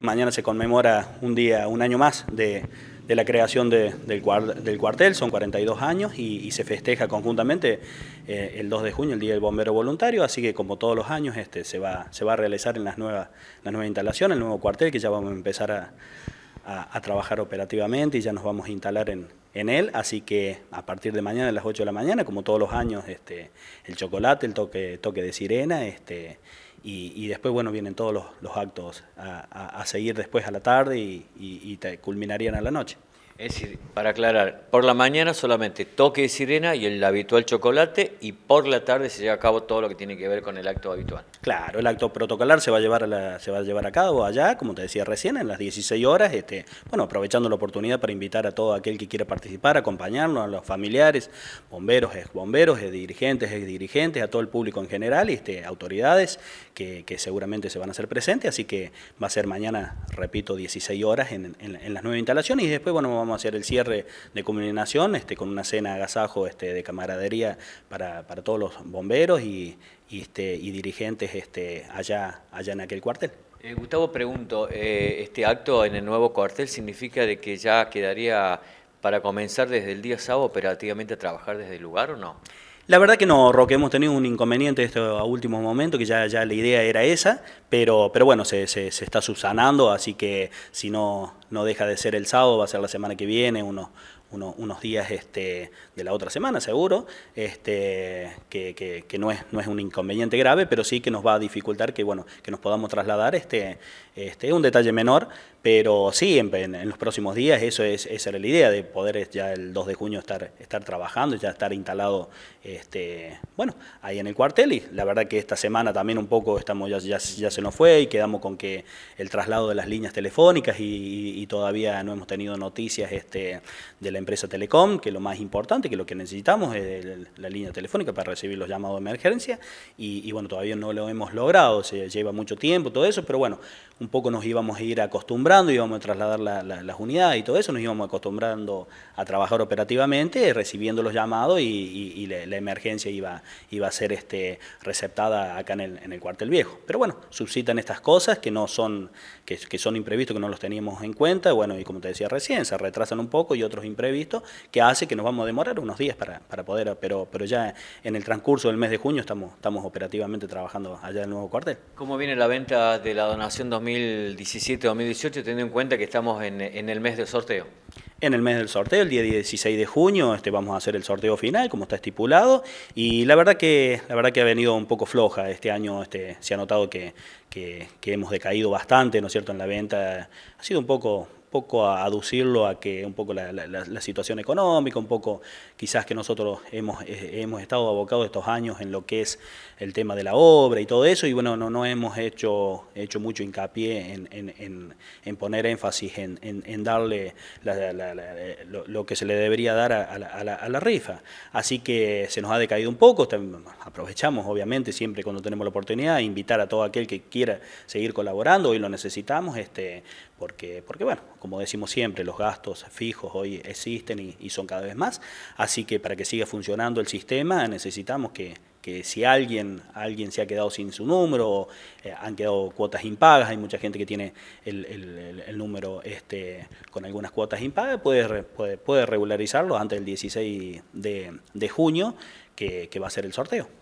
Mañana se conmemora un día, un año más de, la creación del, del, cuartel, son 42 años y, se festeja conjuntamente eh, el 2 de junio, el Día del Bombero Voluntario, así que como todos los años este, se, va, se va a realizar en las nuevas, las instalaciones, el nuevo cuartel que ya vamos a empezar a trabajar operativamente y ya nos vamos a instalar en, en él, así que a partir de mañana a las 8 de la mañana, como todos los años, este, el chocolate, el toque, toque de sirena, este, y, después, bueno, vienen todos los, actos a, seguir después a la tarde y, y culminarían a la noche. Es decir, para aclarar, por la mañana solamente toque de sirena y el habitual chocolate y por la tarde se lleva a cabo todo lo que tiene que ver con el acto habitual. Claro, el acto protocolar se va a llevar a, se va a, llevar a cabo allá, como te decía recién, en las 16 horas. Este, bueno, aprovechando la oportunidad para invitar a todo aquel que quiera participar, acompañarnos, a los familiares, bomberos, ex bomberos, ex dirigentes, ex dirigentes, a todo el público en general, este, autoridades que, seguramente se van a hacer presentes. Así que va a ser mañana, repito, 16 horas en, las nueve instalaciones y después, bueno, vamos hacer el cierre de Comunicación este, con una cena de agasajo este, de camaradería para, todos los bomberos y, este, dirigentes allá, allá en aquel cuartel. Eh, Gustavo, pregunto, eh, ¿este acto en el nuevo cuartel significa de que ya quedaría para comenzar desde el día sábado operativamente a trabajar desde el lugar o no? La verdad que no, Roque, hemos tenido un inconveniente este a último momento, que ya, ya la idea era esa, pero, pero bueno, se, se, está subsanando, así que si no, no deja de ser el sábado, va a ser la semana que viene, uno unos días este, de la otra semana, seguro, este, que, no, es, no es un inconveniente grave, pero sí que nos va a dificultar que, bueno, que nos podamos trasladar. Este, este, un detalle menor, pero sí, en, los próximos días eso es, esa era la idea, de poder ya el 2 de junio estar, estar trabajando, ya estar instalado este, bueno, ahí en el cuartel. Y la verdad que esta semana también un poco estamos ya, ya, se nos fue y quedamos con que el traslado de las líneas telefónicas y, y todavía no hemos tenido noticias este, de la empresa Telecom, que lo más importante, que lo que necesitamos es la línea telefónica para recibir los llamados de emergencia, y, bueno, todavía no lo hemos logrado, se lleva mucho tiempo, todo eso, pero bueno, un poco nos íbamos a ir acostumbrando, íbamos a trasladar las unidades y todo eso, nos íbamos acostumbrando a trabajar operativamente, recibiendo los llamados y, la, emergencia iba, iba a ser este, receptada acá en el, en el cuartel viejo. Pero bueno, suscitan estas cosas que no son, que, que son imprevistos, que no los teníamos en cuenta, bueno, y como te decía recién, se retrasan un poco y otros imprevistos visto que hace que nos vamos a demorar unos días para, poder, pero, pero ya en el transcurso del mes de junio estamos, estamos operativamente trabajando allá en el nuevo cuartel. ¿Cómo viene la venta de la donación 2017-2018 teniendo en cuenta que estamos en, el mes del sorteo? en el mes del sorteo, el día 16 de junio, este, vamos a hacer el sorteo final, como está estipulado, y la verdad que, la verdad que ha venido un poco floja este año, este, se ha notado que, que, que hemos decaído bastante, ¿no es cierto?, en la venta, ha sido un poco, poco a aducirlo a que un poco la, situación económica, un poco quizás que nosotros hemos, eh, hemos estado abocados estos años en lo que es el tema de la obra y todo eso, y bueno, no, no hemos hecho, hecho mucho hincapié en, poner énfasis en, en darle lo, que se le debería dar a, la, rifa. Así que se nos ha decaído un poco, aprovechamos obviamente siempre cuando tenemos la oportunidad, invitar a todo aquel que quiera seguir colaborando, hoy lo necesitamos, este, porque, porque bueno, como decimos siempre, los gastos fijos hoy existen y, son cada vez más, así que para que siga funcionando el sistema necesitamos que, que si alguien, alguien se ha quedado sin su número, o, eh, han quedado cuotas impagas, hay mucha gente que tiene el, número este, con algunas cuotas impagas, puede, puede, puede regularizarlo antes del 16 de, junio, que va a ser el sorteo.